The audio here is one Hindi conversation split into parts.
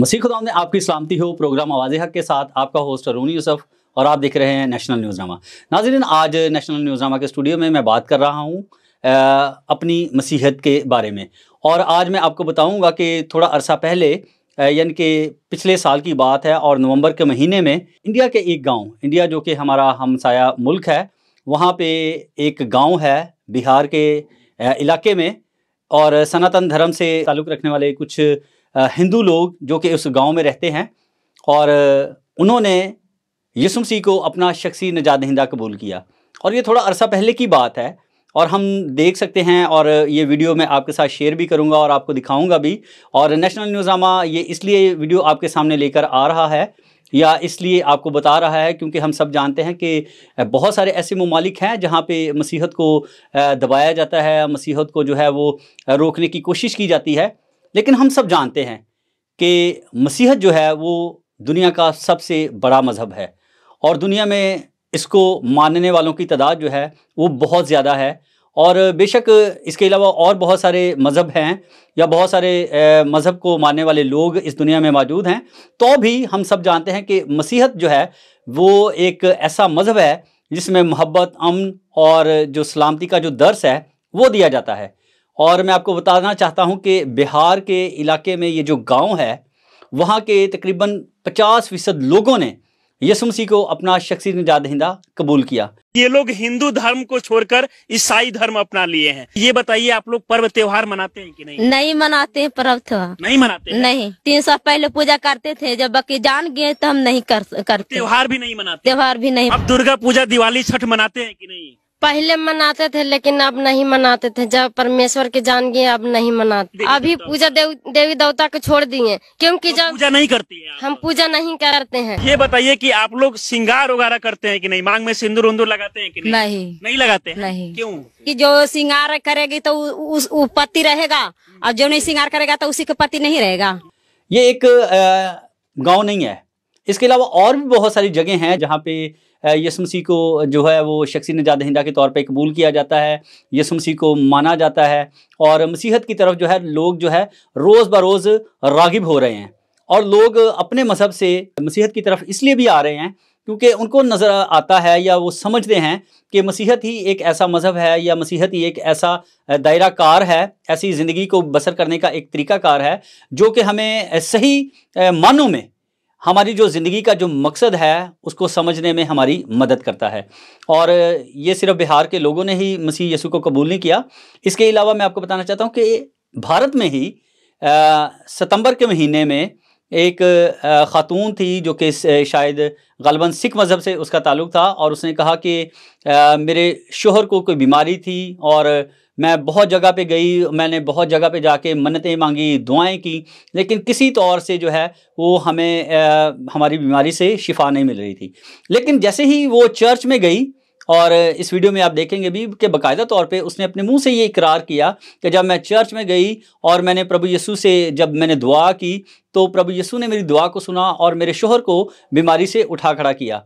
मसीह खुदा ने आपकी सलामती हो प्रोग्राम आवाज़ हक के साथ आपका होस्ट अरून यूसफ और आप देख रहे हैं नेशनल न्यूज नामा नाजरन आज नेशनल न्यूज नामा के स्टूडियो में मैं बात कर रहा हूँ अपनी मसीहत के बारे में और आज मैं आपको बताऊँगा कि थोड़ा अरसा पहले यानी कि पिछले साल की बात है और नवंबर के महीने में इंडिया के एक गाँव इंडिया जो कि हमारा हमसाया मुल्क है वहाँ पर एक गाँव है बिहार के इलाके में और सनातन धर्म से ताल्लुक़ रखने वाले कुछ हिंदू लोग जो कि उस गांव में रहते हैं और उन्होंने यसु मसीह को अपना शख्सी नजात दहिंदा कबूल किया और ये थोड़ा अरसा पहले की बात है और हम देख सकते हैं और ये वीडियो मैं आपके साथ शेयर भी करूंगा और आपको दिखाऊंगा भी और नेशनल न्यूज़ामा ये इसलिए वीडियो आपके सामने लेकर आ रहा है या इसलिए आपको बता रहा है क्योंकि हम सब जानते हैं कि बहुत सारे ऐसे ममालिक हैं जहाँ पे मसीहत को दबाया जाता है मसीहत को जो है वो रोकने की कोशिश की जाती है लेकिन हम सब जानते हैं कि मसीहत जो है वो दुनिया का सबसे बड़ा मज़हब है और दुनिया में इसको मानने वालों की तादाद जो है वो बहुत ज़्यादा है और बेशक इसके अलावा और बहुत सारे मज़हब हैं या बहुत सारे मज़हब को मानने वाले लोग इस दुनिया में मौजूद हैं तो भी हम सब जानते हैं कि मसीहत जो है वो एक ऐसा मज़हब है जिसमें मोहब्बत अमन और जो सलामती का जो दर्स है वो दिया जाता है और मैं आपको बताना चाहता हूँ कि बिहार के इलाके में ये जो गांव है वहाँ के तकरीबन 50 फीसद लोगों ने यसु मसीह को अपना शख्सी निजात हिंदा कबूल किया ये लोग हिंदू धर्म को छोड़कर ईसाई धर्म अपना लिए हैं ये बताइए आप लोग पर्व त्योहार मनाते हैं कि नहीं नहीं मनाते हैं पर्व त्योहार नहीं मनाते हैं? नहीं तीन साल पहले पूजा करते थे जब बाकी जान गए तो हम नहीं कर, करते त्योहार भी नहीं मनाते त्योहार भी नहीं अब दुर्गा पूजा दिवाली छठ मनाते हैं कि नहीं पहले मनाते थे लेकिन अब नहीं मनाते थे जब परमेश्वर के जान गए अब नहीं मनाते अभी तो- पूजा देव, देवी देवता को छोड़ दिए क्योंकि तो जब पूजा नहीं करती है हम पूजा नहीं करते हैं ये बताइए कि आप लोग सिंगार वगैरह करते हैं कि नहीं मांग में सिंदूर उन्दूर लगाते हैं कि नहीं नहीं, नहीं लगाते हैं नहीं क्यों कि जो सिंगार करेगी तो उस पति रहेगा और जो नहीं सिंगार करेगा तो उसी का पति नहीं रहेगा ये एक गाँव नहीं है इसके अलावा और भी बहुत सारी जगह है जहाँ पे यसु मसीह को जो है वो शख्सी नजाद हिंदा के तौर पर कबूल किया जाता है यसु मसीह को माना जाता है और मसीहत की तरफ जो है लोग जो है रोज़ बरोज़ रागिब हो रहे हैं और लोग अपने मजहब से मसीहत की तरफ इसलिए भी आ रहे हैं क्योंकि उनको नज़र आता है या वो समझते हैं कि मसीहत ही एक ऐसा मज़हब है या मसीहत ही एक ऐसा दायरा कार है ऐसी ज़िंदगी को बसर करने का एक तरीक़ाकार है जो कि हमें सही मानों में हमारी जो ज़िंदगी का जो मकसद है उसको समझने में हमारी मदद करता है और ये सिर्फ बिहार के लोगों ने ही मसीह यसु को कबूल नहीं किया इसके अलावा मैं आपको बताना चाहता हूँ कि भारत में ही सितंबर के महीने में एक ख़ातून थी जो कि शायद गलबन सिख मज़हब से उसका ताल्लुक़ था और उसने कहा कि मेरे शोहर को कोई बीमारी थी और मैं बहुत जगह पे गई मैंने बहुत जगह पे जाके मन्नतें मांगी दुआएं की लेकिन किसी तौर से जो है वो हमें आ, हमारी बीमारी से शिफा नहीं मिल रही थी लेकिन जैसे ही वो चर्च में गई और इस वीडियो में आप देखेंगे भी कि बकायदा तौर पे उसने अपने मुंह से ये इकरार किया कि जब मैं चर्च में गई और मैंने प्रभु यसु से जब मैंने दुआ की तो प्रभु यसु ने मेरी दुआ को सुना और मेरे शोहर को बीमारी से उठा खड़ा किया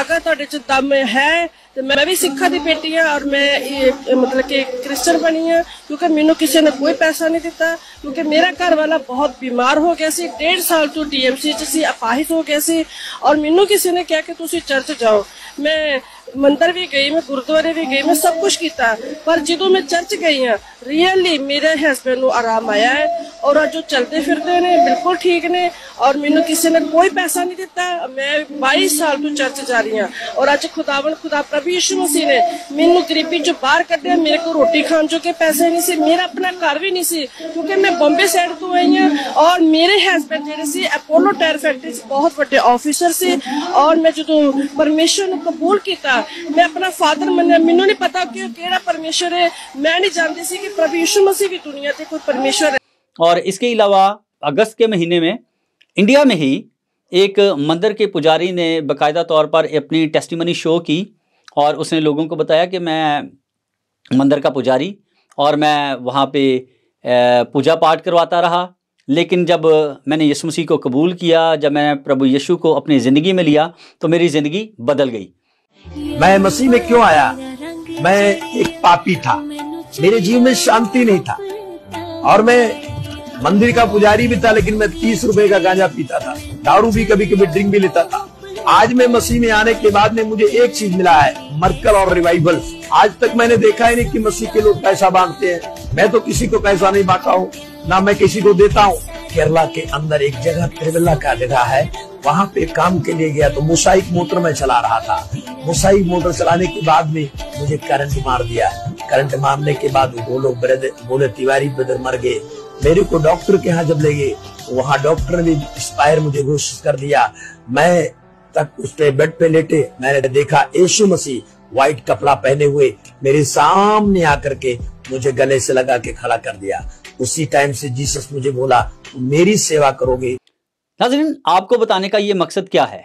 अगर तो दम है ਤੇ ਮੈਂ ਵੀ ਸਿੱਖਾਂ ਦੀ ਬੇਟੀ ਹਾਂ ਔਰ ਮੈਂ ਮਤਲਬ ਕਿ ਕ੍ਰਿਸਚਨ ਬਣੀ ਹਾਂ ਕਿਉਂਕਿ ਮੈਨੂੰ ਕਿਸੇ ਨੇ ਕੋਈ ਪੈਸਾ ਨਹੀਂ ਦਿੱਤਾ ਕਿਉਂਕਿ ਮੇਰਾ ਘਰ ਵਾਲਾ ਬਹੁਤ ਬਿਮਾਰ ਹੋ ਗਿਆ ਸੀ 1.5 ਸਾਲ ਤੋਂ ਡੀਐਮਸੀ ਚ ਸੀ ਅਪਾਹਿਤ ਹੋ ਗਿਆ ਸੀ ਔਰ ਮੈਨੂੰ ਕਿਸੇ ਨੇ ਕਿਹਾ ਕਿ ਤੁਸੀਂ ਚਰਚ ਜਾਓ ਮੈਂ ਮੰਦਰ ਵੀ ਗਈ ਮੈਂ ਗੁਰਦੁਆਰੇ ਵੀ ਗਈ ਮੈਂ ਸਭ ਕੁਝ ਕੀਤਾ ਪਰ ਜਦੋਂ ਮੈਂ ਚਰਚ ਗਈ ਹਾਂ ਰੀਅਲੀ ਮੇਰੇ ਹਸਬੰਦ ਨੂੰ ਆਰਾਮ ਆਇਆ ਹੈ और अब चलते फिरते ने बिल्कुल ठीक ने और मैनू किसी ने कोई पैसा नहीं दिता मैं बई साल तू तो चर्च जा रही हूँ और अच खुदावन खुदा प्रभु यशु मसीह ने मैनू गरीबी चो बहर क्या मेरे को रोटी खान चुके पैसे नहीं सी मेरा अपना घर भी नहीं सी क्योंकि मैं बॉम्बे सैड तो आई हूँ और मेरे हसबैंड जेडे अपोलो टायर फैक्ट्री से बहुत व्डे ऑफिसर से और मैं जो परमेश्वर ने कबूल किया मैं अपना फादर मन मैनू नहीं पता कि परमेश्वर है मैं नहीं जानती सी कि प्रभु यशु मसीह भी दुनिया से कोई परमेश्वर है और इसके अलावा अगस्त के महीने में इंडिया में ही एक मंदिर के पुजारी ने बकायदा तौर पर अपनी टेस्टिमनी शो की और उसने लोगों को बताया कि मैं मंदिर का पुजारी और मैं वहाँ पे पूजा पाठ करवाता रहा लेकिन जब मैंने यीशु मसीह को कबूल किया जब मैंने प्रभु यीशु को अपनी ज़िंदगी में लिया तो मेरी ज़िंदगी बदल गई मैं मसीह में क्यों आया मैं एक पापी था मेरे जीवन में शांति नहीं था और मैं मंदिर का पुजारी भी था लेकिन मैं तीस रुपए का गांजा पीता था दारू भी कभी कभी ड्रिंक भी लेता था आज मैं मसीह में आने के बाद में मुझे एक चीज मिला है मरकल और रिवाइवल आज तक मैंने देखा ही नहीं कि मसीह के लोग पैसा बांटते हैं मैं तो किसी को पैसा नहीं बांटा हूँ ना मैं किसी को देता हूँ केरला के अंदर एक जगह त्रिवेला का जगह है वहाँ पे काम के लिए गया तो मोसाइक मोटर में चला रहा था मोसाइक मोटर चलाने के बाद में मुझे करंट मार दिया करंट मारने के बाद वो लोग बोले तिवारी ब्रदर मर गए मेरे को डॉक्टर के यहाँ जब ले गए वहाँ डॉक्टर ने एक्सपायर मुझे घोषित कर दिया मैं तक उस पे बेड पे लेटे मैंने देखा यीशु मसीह व्हाइट कपड़ा पहने हुए मेरे सामने आकर के मुझे गले से लगा के खड़ा कर दिया उसी टाइम से जीसस मुझे बोला मेरी सेवा करोगे नाजरीन आपको बताने का ये मकसद क्या है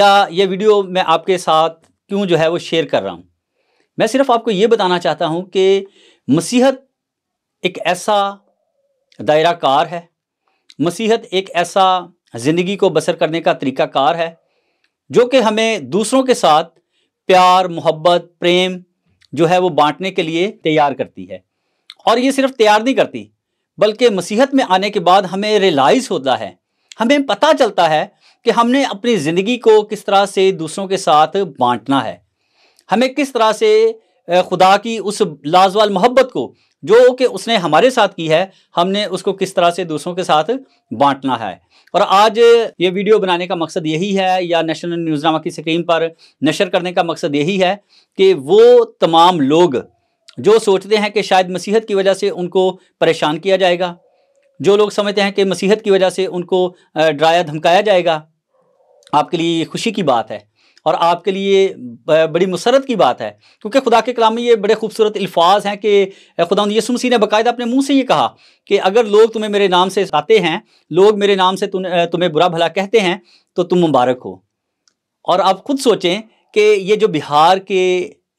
या ये वीडियो मैं आपके साथ क्यों जो है वो शेयर कर रहा हूँ मैं सिर्फ आपको ये बताना चाहता हूँ कि मसीहत एक ऐसा दायरा कार है मसीहत एक ऐसा ज़िंदगी को बसर करने का तरीका कार है जो कि हमें दूसरों के साथ प्यार मोहब्बत प्रेम जो है वो बांटने के लिए तैयार करती है और ये सिर्फ तैयार नहीं करती बल्कि मसीहत में आने के बाद हमें रियलाइज़ होता है हमें पता चलता है कि हमने अपनी ज़िंदगी को किस तरह से दूसरों के साथ बांटना है हमें किस तरह से खुदा की उस लाजवाल मोहब्बत को जो कि उसने हमारे साथ की है हमने उसको किस तरह से दूसरों के साथ बांटना है और आज ये वीडियो बनाने का मकसद यही है या नेशनल न्यूज़नामा की स्क्रीन पर नशर करने का मकसद यही है कि वो तमाम लोग जो सोचते हैं कि शायद मसीहत की वजह से उनको परेशान किया जाएगा जो लोग समझते हैं कि मसीहत की वजह से उनको डराया धमकाया जाएगा आपके लिए खुशी की बात है और आपके लिए बड़ी मुसरत की बात है क्योंकि खुदा के कलाम में ये बड़े खूबसूरत अल्फाज हैं कि खुदा यसु मसीह ने बाकायदा अपने मुंह से ये कहा कि अगर लोग तुम्हें मेरे नाम से आते हैं लोग मेरे नाम से तुम्हें बुरा भला कहते हैं तो तुम मुबारक हो और आप खुद सोचें कि ये जो बिहार के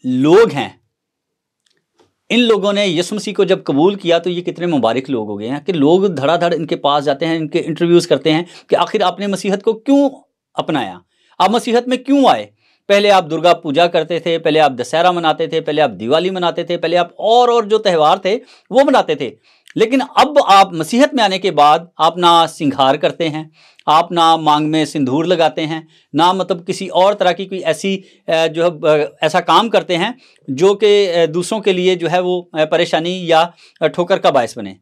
लोग हैं इन लोगों ने यसु मसीह को जब कबूल किया तो ये कितने मुबारक लोग हो गए हैं कि लोग धड़ाधड़ इनके पास जाते हैं इनके इंटरव्यूज़ करते हैं कि आखिर आपने मसीहत को क्यों अपनाया आप मसीहत में क्यों आए पहले आप दुर्गा पूजा करते थे पहले आप दशहरा मनाते थे पहले आप दिवाली मनाते थे पहले आप और और जो त्यौहार थे वो मनाते थे लेकिन अब आप मसीहत में आने के बाद आप ना सिंगार करते हैं आप ना मांग में सिंदूर लगाते हैं ना मतलब किसी और तरह की कोई ऐसी जो है ऐसा काम करते हैं जो कि दूसरों के लिए जो है वो परेशानी या ठोकर का बायस बने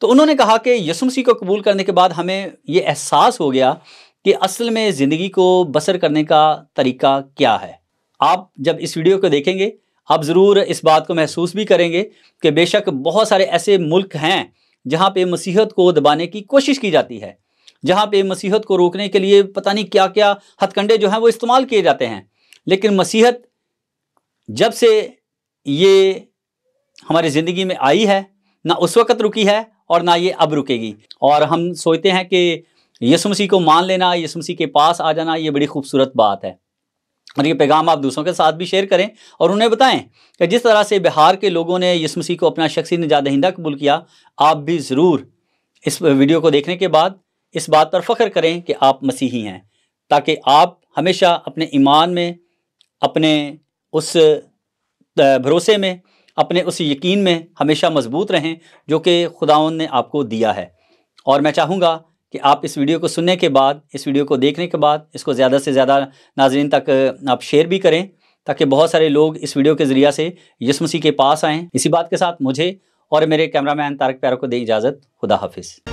तो उन्होंने कहा कि यसुमसी को कबूल करने के बाद हमें ये एहसास हो गया कि असल में ज़िंदगी को बसर करने का तरीका क्या है आप जब इस वीडियो को देखेंगे आप ज़रूर इस बात को महसूस भी करेंगे कि बेशक बहुत सारे ऐसे मुल्क हैं जहाँ पे मसीहत को दबाने की कोशिश की जाती है जहाँ पे मसीहत को रोकने के लिए पता नहीं क्या क्या हथकंडे जो हैं वो इस्तेमाल किए जाते हैं लेकिन मसीहत जब से ये हमारी ज़िंदगी में आई है ना उस वक़्त रुकी है और ना ये अब रुकेगी और हम सोचते हैं कि यसु मसीह को मान लेना यसु मसीह के पास आ जाना ये बड़ी खूबसूरत बात है और ये पैगाम आप दूसरों के साथ भी शेयर करें और उन्हें बताएं कि जिस तरह से बिहार के लोगों ने यसु मसीह को अपना शख्सी निजात हिंदा कबूल किया आप भी ज़रूर इस वीडियो को देखने के बाद इस बात पर फ़ख्र करें कि आप मसीही हैं ताकि आप हमेशा अपने ईमान में अपने उस भरोसे में अपने उस यकीन में हमेशा मजबूत रहें जो कि खुदाउन ने आपको दिया है और मैं चाहूँगा कि आप इस वीडियो को सुनने के बाद इस वीडियो को देखने के बाद इसको ज़्यादा से ज़्यादा नाजरीन तक आप शेयर भी करें ताकि बहुत सारे लोग इस वीडियो के ज़रिया से यसमसी के पास आएँ इसी बात के साथ मुझे और मेरे कैमरामैन तारक प्यारों को दें इजाज़त खुदा हाफिज़